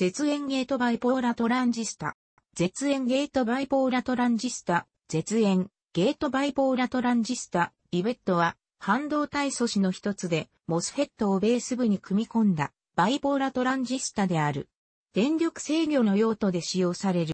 絶縁ゲートバイポーラトランジスタ。絶縁ゲートバイポーラトランジスタ。絶縁ゲートバイポーラトランジスタ。イベットは半導体素子の一つで、モスフェットをベース部に組み込んだバイポーラトランジスタである。電力制御の用途で使用される。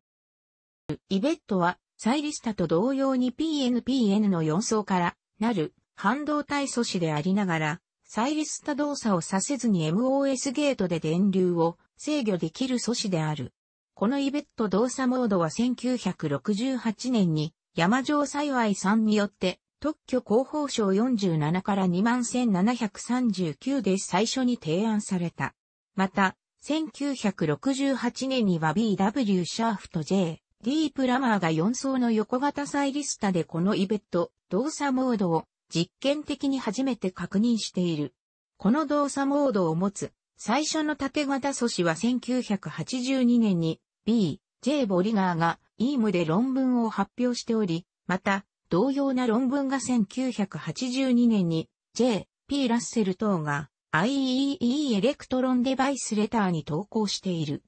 イベットはサイリスタと同様に PNPN の4層からなる半導体素子でありながら、サイリスタ動作をさせずに MOS ゲートで電流を制御できる素子である。このイベット動作モードは1968年に山城幸いさんによって特許広報賞47から21739で最初に提案された。また、1968年には BW シャーフと J、D プラマーが4層の横型サイリスタでこのイベット動作モードを実験的に初めて確認している。この動作モードを持つ最初の縦型素子は1982年に B、J ボリガーがイームで論文を発表しており、また同様な論文が1982年に J、P ラッセル等が IEEE エレクトロンデバイスレターに投稿している。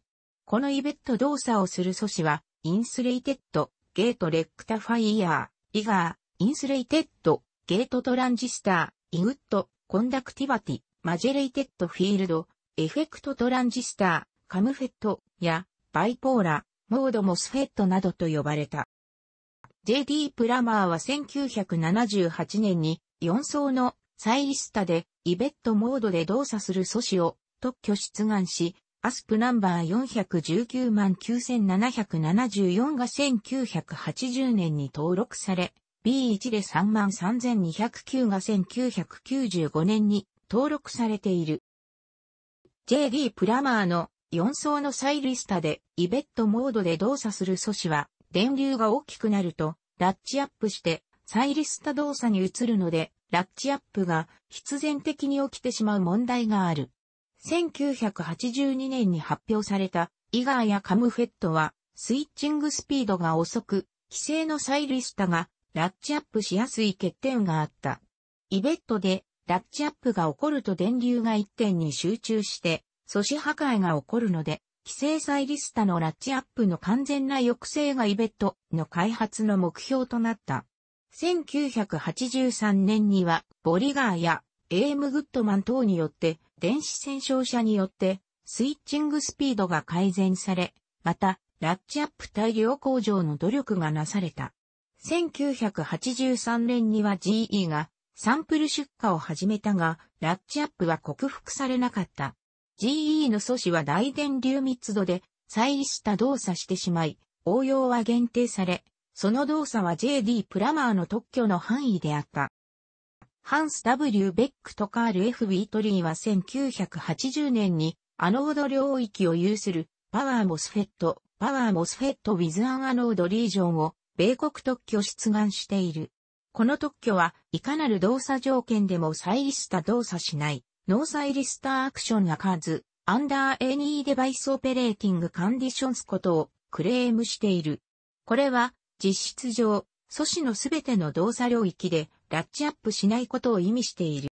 このイベット動作をする素子はインスレイテッド、ゲートレクタファイヤー、イガー、インスレイテッド、ゲートトランジスター、イグッド、コンダクティバティ、マジェレイテッドフィールド、エフェクトトランジスター、カムフェットやバイポーラ、モードモスフェットなどと呼ばれた。J.D. プラマーは1978年に4層のサイリスタでイベットモードで動作する素子を特許出願し、アスプナンバー419万9774が1980年に登録され、B1 で3万3209が1995年に登録されている。JD プラマーの4層のサイリスタでイベットモードで動作する素子は電流が大きくなるとラッチアップしてサイリスタ動作に移るのでラッチアップが必然的に起きてしまう問題がある。1982年に発表されたイガーやカムフェットはスイッチングスピードが遅く、規制のサイリスタがラッチアップしやすい欠点があった。イベットでラッチアップが起こると電流が一点に集中して、素子破壊が起こるので、規制再リスタのラッチアップの完全な抑制がイベットの開発の目標となった。1983年には、ボリガーやエームグッドマン等によって、電子戦勝者によって、スイッチングスピードが改善され、また、ラッチアップ大量工場の努力がなされた。1983年には GE がサンプル出荷を始めたが、ラッチアップは克服されなかった。GE の素子は大電流密度で、再利した動作してしまい、応用は限定され、その動作は JD プラマーの特許の範囲であった。ハンス W ベックとカール F ビートリーは1980年にアノード領域を有するパワーモスフェット、パワーモスフェットウィズアンアノードリージョンを米国特許出願している。この特許は、いかなる動作条件でも再リスタ動作しない、ノーイリスターアクションが数、アンダーエニーデバイスオペレーティングカンディションスことをクレームしている。これは、実質上、素子のすべての動作領域で、ラッチアップしないことを意味している。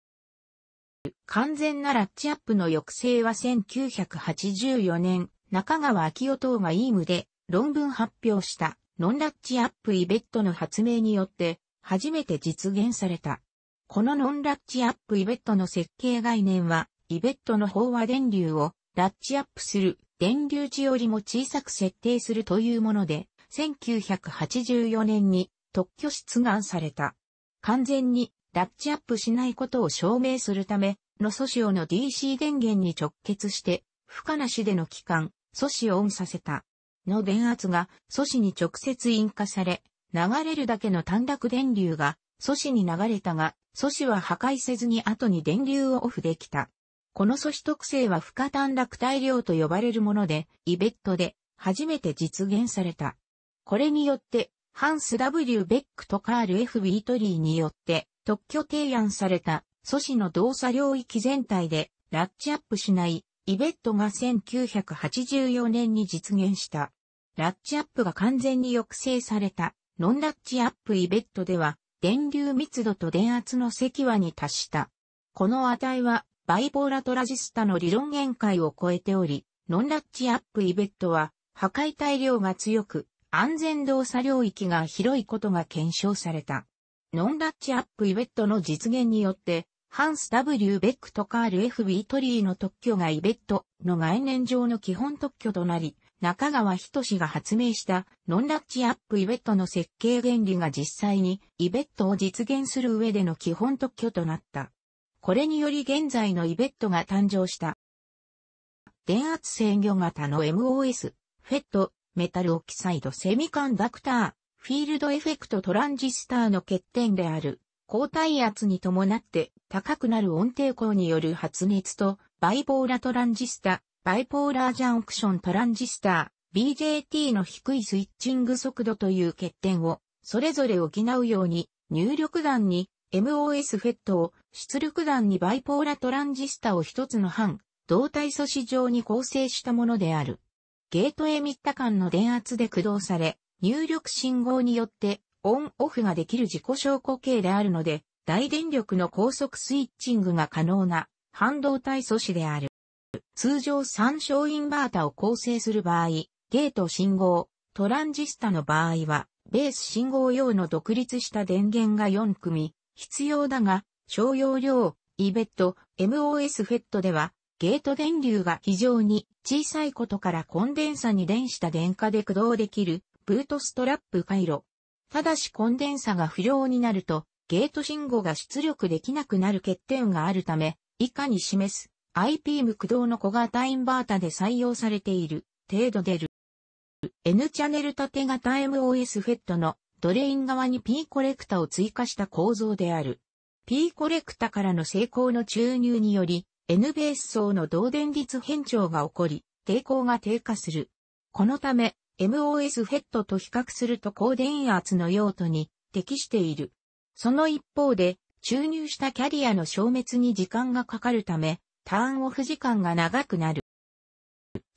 完全なラッチアップの抑制は1984年、中川昭夫等がイームで論文発表したノンラッチアップイベットの発明によって初めて実現された。このノンラッチアップイベットの設計概念は、イベットの飽和電流をラッチアップする電流値よりも小さく設定するというもので、1984年に特許出願された。完全にラッチアップしないことを証明するため、の素子をの DC 電源に直結して、負荷なしでの期間、素子をオンさせた。の電圧が素子に直接引火され、流れるだけの短絡電流が素子に流れたが、素子は破壊せずに後に電流をオフできた。この素子特性は不可短絡大量と呼ばれるもので、イベットで初めて実現された。これによって、ハンス W ベックとカール F ビートリーによって特許提案された素子の動作領域全体でラッチアップしないイベットが1984年に実現した。ラッチアップが完全に抑制されたノンラッチアップイベットでは、電流密度と電圧の積和に達した。この値は、バイポーラトラジスタの理論限界を超えており、ノンラッチアップイベットは、破壊体量が強く、安全動作領域が広いことが検証された。ノンラッチアップイベットの実現によって、ハンス W ベックとカール F ビートリーの特許がイベットの概念上の基本特許となり、中川仁が発明したノンラッチアップイベットの設計原理が実際にイベットを実現する上での基本特許となった。これにより現在のイベットが誕生した。電圧制御型の MOS、フェット、メタルオキサイドセミカンダクター、フィールドエフェクトトランジスターの欠点である、高体圧に伴って高くなる音程抗による発熱とバイボーラトランジスタ、バイポーラージャンクショントランジスター、BJT の低いスイッチング速度という欠点を、それぞれ補うように、入力段に MOS フェットを、出力段にバイポーラトランジスタを一つの半、動体素子状に構成したものである。ゲートへ三日間の電圧で駆動され、入力信号によってオンオフができる自己証拠形であるので、大電力の高速スイッチングが可能な半導体素子である。通常参照インバータを構成する場合、ゲート信号、トランジスタの場合は、ベース信号用の独立した電源が4組、必要だが、小容量、イベット、MOS フェットでは、ゲート電流が非常に小さいことからコンデンサに電した電荷で駆動できる、ブートストラップ回路。ただしコンデンサが不良になると、ゲート信号が出力できなくなる欠点があるため、以下に示す IP 無駆動の小型インバータで採用されている程度出る。N チャンネル縦型 MOS フェットのドレイン側に P コレクタを追加した構造である。P コレクタからの成功の注入により N ベース層の導電率変調が起こり抵抗が低下する。このため MOS フェットと比較すると高電圧の用途に適している。その一方で注入したキャリアの消滅に時間がかかるためターンオフ時間が長くなる。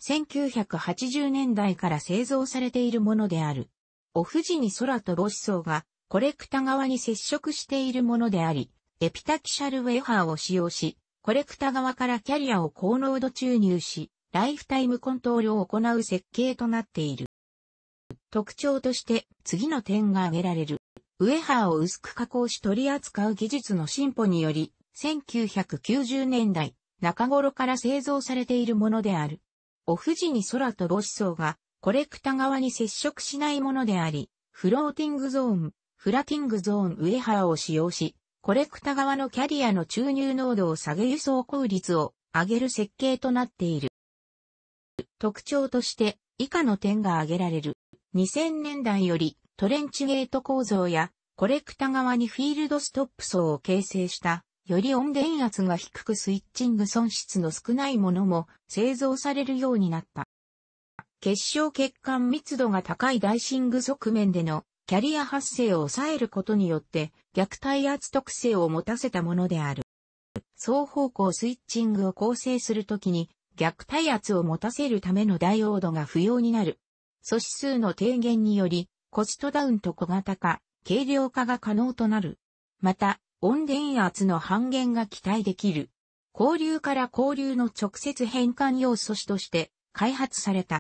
1980年代から製造されているものである。オフ時に空飛ぼ子層がコレクタ側に接触しているものであり、エピタキシャルウェハーを使用し、コレクタ側からキャリアを高濃度注入し、ライフタイムコントロールを行う設計となっている。特徴として次の点が挙げられる。ウェハーを薄く加工し取り扱う技術の進歩により、1990年代、中頃から製造されているものである。オフ時に空と母子層がコレクタ側に接触しないものであり、フローティングゾーン、フラティングゾーン上原を使用し、コレクタ側のキャリアの注入濃度を下げ輸送効率を上げる設計となっている。特徴として以下の点が挙げられる。2000年代よりトレンチゲート構造やコレクタ側にフィールドストップ層を形成したより音電圧が低くスイッチング損失の少ないものも製造されるようになった。結晶血管密度が高いダイシング側面でのキャリア発生を抑えることによって逆耐圧特性を持たせたものである。双方向スイッチングを構成するときに逆耐圧を持たせるためのダイオードが不要になる。素子数の低減によりコストダウンと小型化、軽量化が可能となる。また、温電圧の半減が期待できる。交流から交流の直接変換要素として開発された。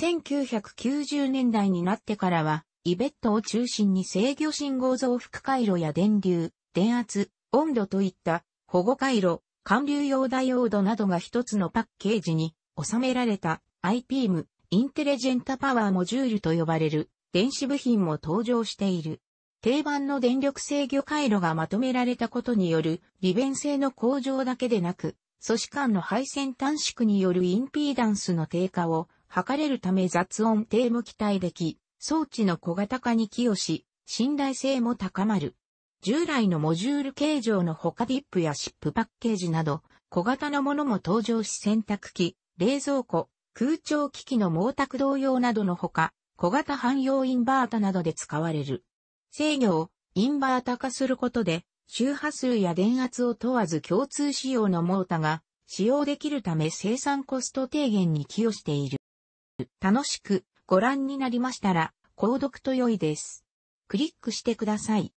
1990年代になってからは、イベットを中心に制御信号増幅回路や電流、電圧、温度といった保護回路、管流用ダイオードなどが一つのパッケージに収められた IPM、インテリジェンタパワーモジュールと呼ばれる電子部品も登場している。定番の電力制御回路がまとめられたことによる利便性の向上だけでなく、組織間の配線短縮によるインピーダンスの低下を測れるため雑音低も期待でき、装置の小型化に寄与し、信頼性も高まる。従来のモジュール形状の他ディップやシップパッケージなど、小型のものも登場し洗濯機、冷蔵庫、空調機器の毛沢同用などのほか、小型汎用インバータなどで使われる。制御をインバータ化することで、周波数や電圧を問わず共通仕様のモータが使用できるため生産コスト低減に寄与している。楽しくご覧になりましたら、購読と良いです。クリックしてください。